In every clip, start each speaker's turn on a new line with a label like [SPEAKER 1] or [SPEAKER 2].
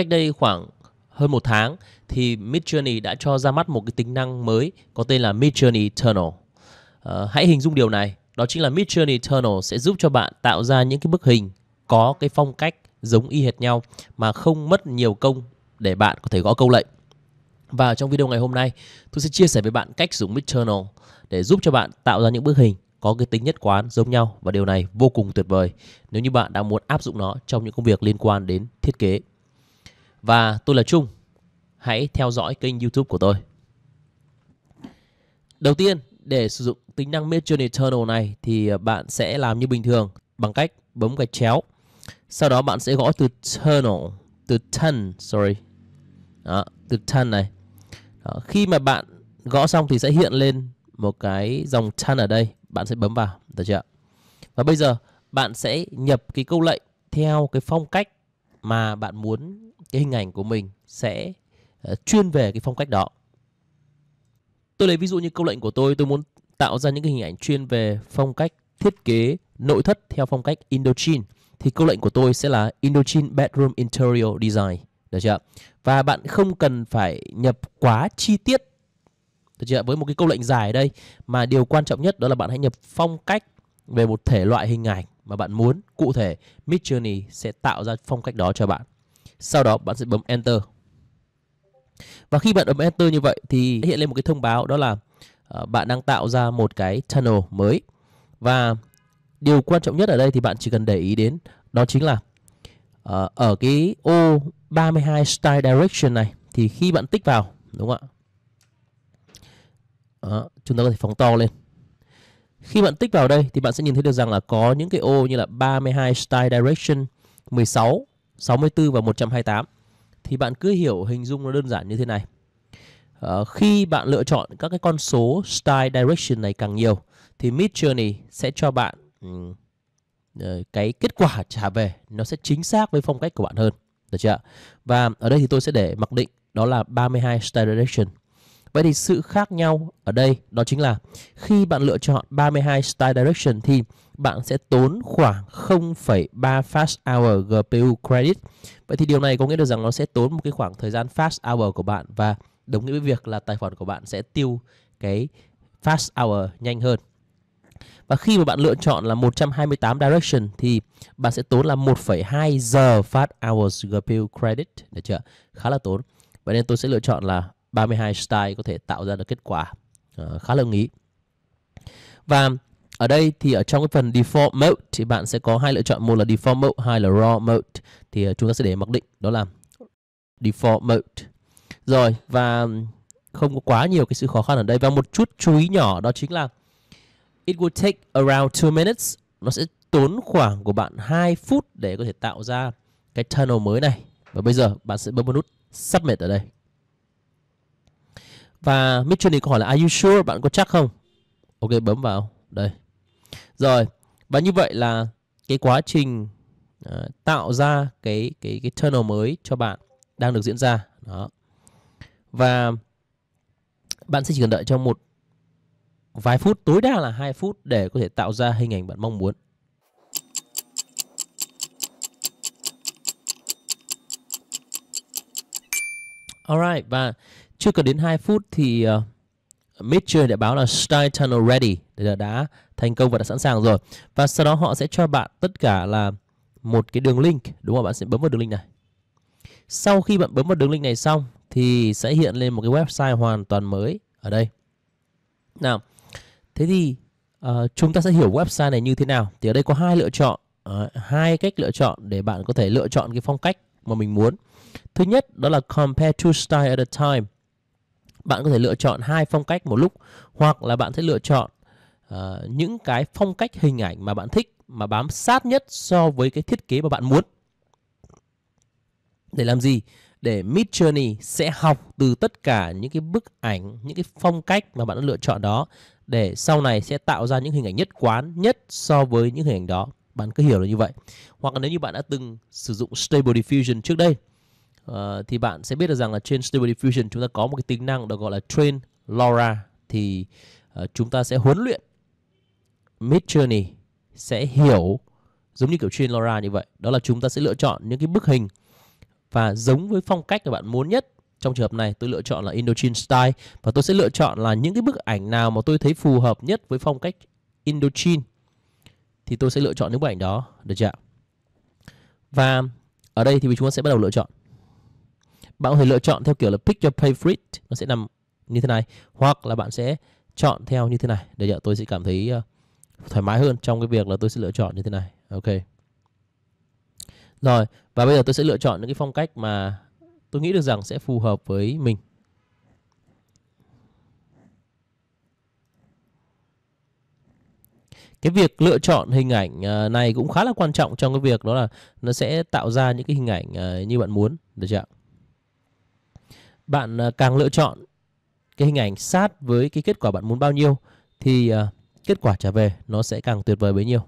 [SPEAKER 1] cách đây khoảng hơn một tháng thì Midjourney đã cho ra mắt một cái tính năng mới có tên là Midjourney Tunnel. À, hãy hình dung điều này, đó chính là Midjourney Tunnel sẽ giúp cho bạn tạo ra những cái bức hình có cái phong cách giống y hệt nhau mà không mất nhiều công để bạn có thể gõ câu lệnh. Và trong video ngày hôm nay, tôi sẽ chia sẻ với bạn cách dùng Midjourney để giúp cho bạn tạo ra những bức hình có cái tính nhất quán giống nhau và điều này vô cùng tuyệt vời nếu như bạn đang muốn áp dụng nó trong những công việc liên quan đến thiết kế và tôi là Trung. Hãy theo dõi kênh YouTube của tôi. Đầu tiên, để sử dụng tính năng Midjourney Turtle này thì bạn sẽ làm như bình thường bằng cách bấm gạch chéo. Sau đó bạn sẽ gõ từ Turtle, từ Turn, sorry. Đó, từ Turn này. Đó, khi mà bạn gõ xong thì sẽ hiện lên một cái dòng Turn ở đây. Bạn sẽ bấm vào, được chưa Và bây giờ bạn sẽ nhập cái câu lệnh theo cái phong cách mà bạn muốn cái hình ảnh của mình sẽ ờ, chuyên về cái phong cách đó. Tôi lấy ví dụ như câu lệnh của tôi, tôi muốn tạo ra những cái hình ảnh chuyên về phong cách thiết kế nội thất theo phong cách Indochine thì câu lệnh của tôi sẽ là Indochine Bedroom Interior Design. Được chưa? Và bạn không cần phải nhập quá chi tiết. Được chưa? Với một cái câu lệnh dài ở đây mà điều quan trọng nhất đó là bạn hãy nhập phong cách về một thể loại hình ảnh mà bạn muốn cụ thể Midjourney sẽ tạo ra phong cách đó cho bạn. Sau đó bạn sẽ bấm Enter. Và khi bạn bấm Enter như vậy thì hiện lên một cái thông báo đó là ờ, bạn đang tạo ra một cái channel mới. Và điều quan trọng nhất ở đây thì bạn chỉ cần để ý đến đó chính là ờ, ở cái ô 32 Style Direction này thì khi bạn tích vào đúng không ạ? Đó, chúng ta có thể phóng to lên khi bạn tích vào đây thì bạn sẽ nhìn thấy được rằng là có những cái ô như là 32 Style Direction, 16, 64 và 128. Thì bạn cứ hiểu hình dung nó đơn giản như thế này. Uh, khi bạn lựa chọn các cái con số Style Direction này càng nhiều thì Mid Journey sẽ cho bạn um, cái kết quả trả về nó sẽ chính xác với phong cách của bạn hơn. Được chưa? Và ở đây thì tôi sẽ để mặc định đó là 32 Style Direction Vậy thì sự khác nhau ở đây đó chính là khi bạn lựa chọn 32 Style Direction thì bạn sẽ tốn khoảng 0,3 fast hour GPU credit. Vậy thì điều này có nghĩa được rằng nó sẽ tốn một cái khoảng thời gian fast hour của bạn và đồng nghĩa với việc là tài khoản của bạn sẽ tiêu cái fast hour nhanh hơn. Và khi mà bạn lựa chọn là 128 direction thì bạn sẽ tốn là 1,2 giờ fast hours GPU credit được chưa? Khá là tốn. Vậy nên tôi sẽ lựa chọn là 32 style có thể tạo ra được kết quả uh, khá là ưng ý. Và ở đây thì ở trong cái phần default mode thì bạn sẽ có hai lựa chọn một là default mode hai là raw mode thì ờ, chúng ta sẽ để mặc định đó là default mode. Rồi và không có quá nhiều cái sự khó khăn ở đây và một chút chú ý nhỏ đó chính là it will take around 2 minutes nó sẽ tốn khoảng của bạn 2 phút để có thể tạo ra cái tunnel mới này và bây giờ bạn sẽ bấm vào nút submit ở đây và Mitchell thì có hỏi là Are you sure? Bạn có chắc không? Ok bấm vào Đây Rồi Và như vậy là Cái quá trình uh, Tạo ra cái cái cái tunnel mới cho bạn Đang được diễn ra Đó Và Bạn sẽ chỉ cần đợi trong một Vài phút Tối đa là 2 phút Để có thể tạo ra hình ảnh bạn mong muốn Alright và chưa cần đến 2 phút thì uh, Mitchell đã báo là Start Tunnel Ready đã, đã thành công và đã sẵn sàng rồi. Và sau đó họ sẽ cho bạn tất cả là một cái đường link. Đúng không? Bạn sẽ bấm vào đường link này. Sau khi bạn bấm vào đường link này xong thì sẽ hiện lên một cái website hoàn toàn mới ở đây. Nào, thế thì uh, chúng ta sẽ hiểu website này như thế nào. Thì ở đây có hai lựa chọn, uh, hai cách lựa chọn để bạn có thể lựa chọn cái phong cách mà mình muốn. Thứ nhất đó là compare two style at a time bạn có thể lựa chọn hai phong cách một lúc hoặc là bạn sẽ lựa chọn uh, những cái phong cách hình ảnh mà bạn thích mà bám sát nhất so với cái thiết kế mà bạn muốn để làm gì để Midjourney sẽ học từ tất cả những cái bức ảnh những cái phong cách mà bạn đã lựa chọn đó để sau này sẽ tạo ra những hình ảnh nhất quán nhất so với những hình ảnh đó bạn cứ hiểu là như vậy hoặc là nếu như bạn đã từng sử dụng Stable Diffusion trước đây Ờ, thì bạn sẽ biết được rằng là trên Stable Diffusion chúng ta có một cái tính năng được gọi là Train LoRa thì uh, chúng ta sẽ huấn luyện Mid Journey sẽ hiểu giống như kiểu Train LoRa như vậy. Đó là chúng ta sẽ lựa chọn những cái bức hình và giống với phong cách mà bạn muốn nhất trong trường hợp này tôi lựa chọn là Indochine Style và tôi sẽ lựa chọn là những cái bức ảnh nào mà tôi thấy phù hợp nhất với phong cách Indochine thì tôi sẽ lựa chọn những bức ảnh đó được chưa ạ và ở đây thì chúng ta sẽ bắt đầu lựa chọn bạn có thể lựa chọn theo kiểu là pick your favorite nó sẽ nằm như thế này hoặc là bạn sẽ chọn theo như thế này để giờ tôi sẽ cảm thấy ờ, thoải mái hơn trong cái việc là tôi sẽ lựa chọn như thế này ok rồi và bây giờ tôi sẽ lựa chọn những cái phong cách mà tôi nghĩ được rằng sẽ phù hợp với mình cái việc lựa chọn hình ảnh ờ, này cũng khá là quan trọng trong cái việc đó là nó sẽ tạo ra những cái hình ảnh ờ, như bạn muốn được chưa ạ bạn ờ, càng lựa chọn cái hình ảnh sát với cái kết quả bạn muốn bao nhiêu thì ờ, kết quả trả về nó sẽ càng tuyệt vời bấy nhiêu.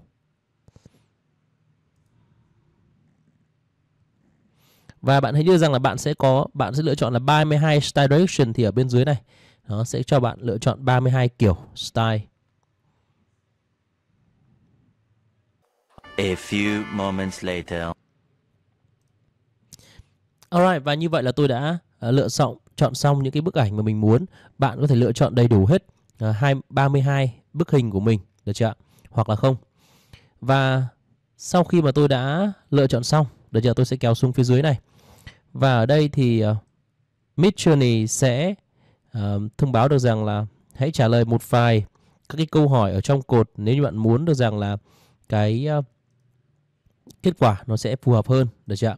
[SPEAKER 1] Và bạn hãy nhớ rằng là bạn sẽ có bạn sẽ lựa chọn là 32 style direction thì ở bên dưới này nó sẽ cho bạn lựa chọn 32 kiểu style. A few moments later. Alright và như vậy là tôi đã Ờ, lựa chọn chọn xong những cái bức ảnh mà mình muốn bạn có thể lựa chọn đầy đủ hết ờ, hai ba mươi hai bức hình của mình được chưa hoặc là không và sau khi mà tôi đã lựa chọn xong được chưa tôi sẽ kéo xuống phía dưới này và ở đây thì uh, ờ, Midjourney sẽ uh, thông báo được rằng là hãy trả lời một vài các cái câu hỏi ở trong cột nếu như bạn muốn được rằng là cái uh, kết quả nó sẽ phù hợp hơn được chưa ạ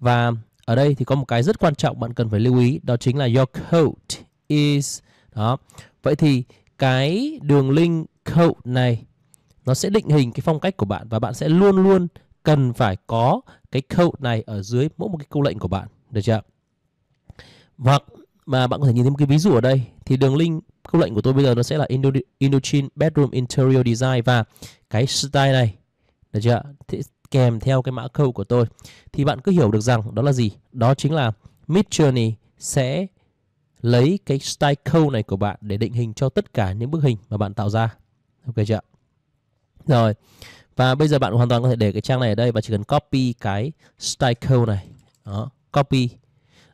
[SPEAKER 1] và ở đây thì có một cái rất quan trọng bạn cần phải lưu ý đó chính là your code is đó vậy thì cái đường link code này nó sẽ định hình cái phong cách của bạn và bạn sẽ luôn luôn cần phải có cái code này ở dưới mỗi một cái câu lệnh của bạn được chưa hoặc mà bạn có thể nhìn thấy một cái ví dụ ở đây thì đường link câu lệnh của tôi bây giờ nó sẽ là Indo Indochine Bedroom Interior Design và cái style này được chưa? Thì kèm theo cái mã code của tôi thì bạn cứ hiểu được rằng đó là gì? Đó chính là Mid Journey sẽ lấy cái style code này của bạn để định hình cho tất cả những bức hình mà bạn tạo ra. Ok chưa? Rồi. Và bây giờ bạn hoàn toàn có thể để cái trang này ở đây và chỉ cần copy cái style code này. Đó, copy.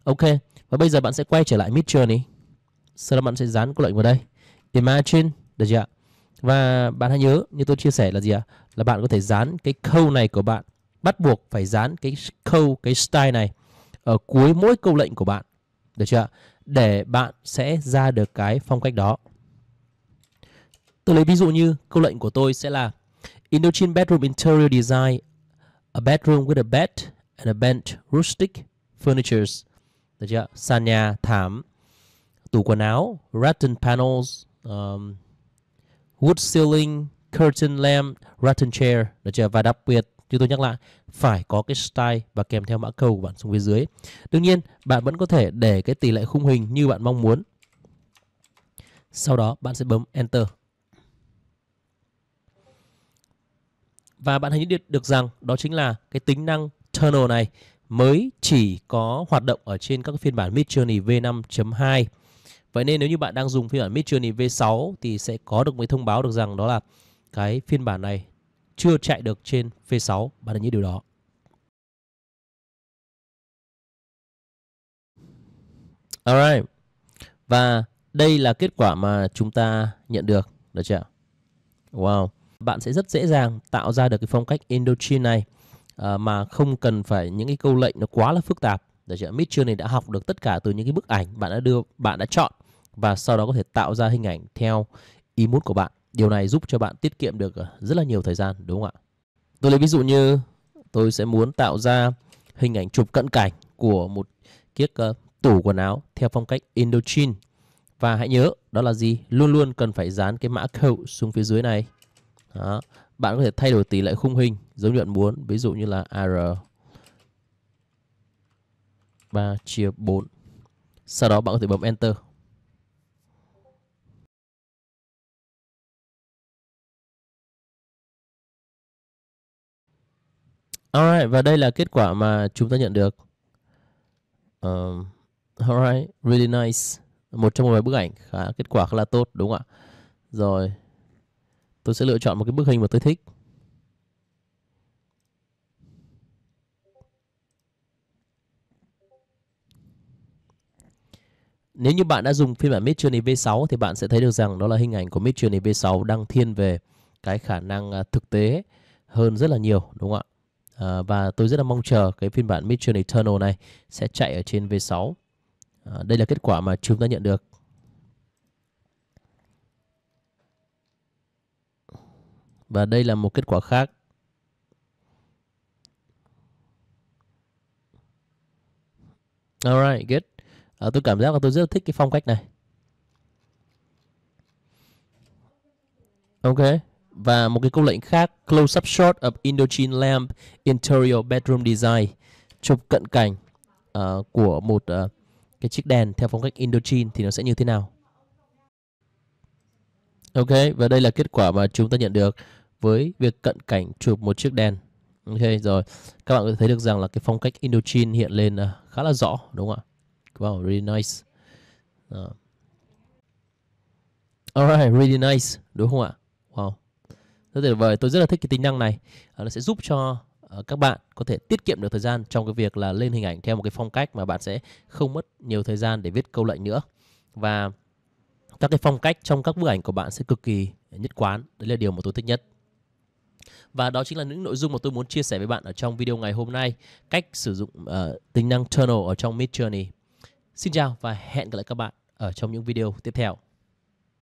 [SPEAKER 1] Ok. Và bây giờ bạn sẽ quay trở lại Mid Journey, Sau đó bạn sẽ dán cái lệnh vào đây. Imagine, được chưa ạ? Và bạn hãy nhớ như tôi chia sẻ là gì ạ? À? Là bạn có thể dán cái câu này của bạn bắt buộc phải dán cái câu cái style này ở cuối mỗi câu lệnh của bạn. Được chưa ạ? Để bạn sẽ ra được cái phong cách đó. Tôi lấy ví dụ như câu lệnh của tôi sẽ là Indochine bedroom interior design a bedroom with a bed and a bench rustic furnitures. Được chưa? Sàn nhà, thảm, tủ quần áo, rattan panels, um, wood ceiling, curtain lamp, rattan chair được chưa? Và đặc biệt như tôi nhắc lại phải có cái style và kèm theo mã câu của bạn xuống phía dưới. Đương nhiên bạn vẫn có thể để cái tỷ lệ khung hình như bạn mong muốn. Sau đó bạn sẽ bấm enter. Và bạn hãy nhận được rằng đó chính là cái tính năng tunnel này mới chỉ có hoạt động ở trên các phiên bản Midjourney V5.2 Vậy nên nếu như bạn đang dùng phiên bản Midjourney V6 thì sẽ có được một thông báo được rằng đó là cái phiên bản này chưa chạy được trên V6. Bạn hãy nhớ điều đó. Alright. Và đây là kết quả mà chúng ta nhận được, được chưa? Wow. Bạn sẽ rất dễ dàng tạo ra được cái phong cách Indochine này ờ, mà không cần phải những cái câu lệnh nó quá là phức tạp. Được chưa? Midjourney đã học được tất cả từ những cái bức ảnh bạn đã đưa bạn đã chọn và sau đó có thể tạo ra hình ảnh theo ý muốn của bạn. Điều này giúp cho bạn tiết kiệm được ờ, rất là nhiều thời gian đúng không ạ? Tôi lấy ví dụ như tôi sẽ muốn tạo ra hình ảnh chụp cận cảnh của một chiếc uh, tủ quần áo theo phong cách Indochine. Và hãy nhớ đó là gì? Luôn luôn cần phải dán cái mã code xuống phía dưới này. Đó. Bạn có thể thay đổi tỷ lệ khung hình giống như bạn muốn. Ví dụ như là AR 3 chia 4. Sau đó bạn có thể bấm Enter Alright, và đây là kết quả mà chúng ta nhận được. Um, alright, really nice. Một trong một vài bức ảnh, khá, kết quả khá là tốt, đúng không ạ? Rồi, tôi sẽ lựa chọn một cái bức hình mà tôi thích. Nếu như bạn đã dùng phiên bản Midjourney V6 thì bạn sẽ thấy được rằng đó là hình ảnh của Midjourney V6 đang thiên về cái khả năng à, thực tế hơn rất là nhiều, đúng không ạ? Ờ, và tôi rất là mong chờ cái phiên bản Mission Eternal này sẽ chạy ở trên V6 à, ờ, đây là kết quả mà chúng ta nhận được và đây là một kết quả khác Alright, good. À, tôi cảm giác là tôi rất thích cái phong cách này. Okay và một cái câu lệnh khác close up shot of Indochine lamp interior bedroom design chụp cận cảnh uh, của một uh, cái chiếc đèn theo phong cách Indochine thì nó sẽ như thế nào Ok và đây là kết quả mà chúng ta nhận được với việc cận cảnh chụp một chiếc đèn Ok rồi các bạn có thể thấy được rằng là cái phong cách Indochine hiện lên uh, khá là rõ đúng không ạ Wow really nice uh. Alright really nice đúng không ạ rất tuyệt vời tôi rất là thích cái tính năng này ờ, nó sẽ giúp cho ờ, các bạn có thể tiết kiệm được thời gian trong cái việc là lên hình ảnh theo một cái phong cách mà bạn sẽ không mất nhiều thời gian để viết câu lệnh nữa và các cái phong cách trong các bức ảnh của bạn sẽ cực kỳ nhất quán đấy là điều mà tôi thích nhất và đó chính là những nội dung mà tôi muốn chia sẻ với bạn ở trong video ngày hôm nay cách sử dụng uh, tính năng Tunnel ở trong Midjourney xin chào và hẹn gặp lại các bạn ở trong những video tiếp theo